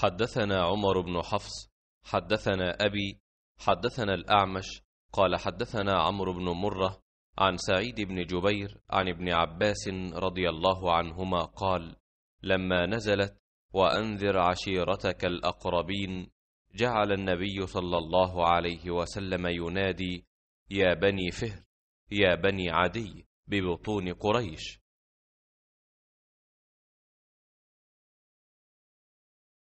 حدثنا عمر بن حفص حدثنا أبي حدثنا الأعمش قال حدثنا عمرو بن مرة عن سعيد بن جبير عن ابن عباس رضي الله عنهما قال لما نزلت وأنذر عشيرتك الأقربين جعل النبي صلى الله عليه وسلم ينادي يا بني فهر يا بني عدي ببطون قريش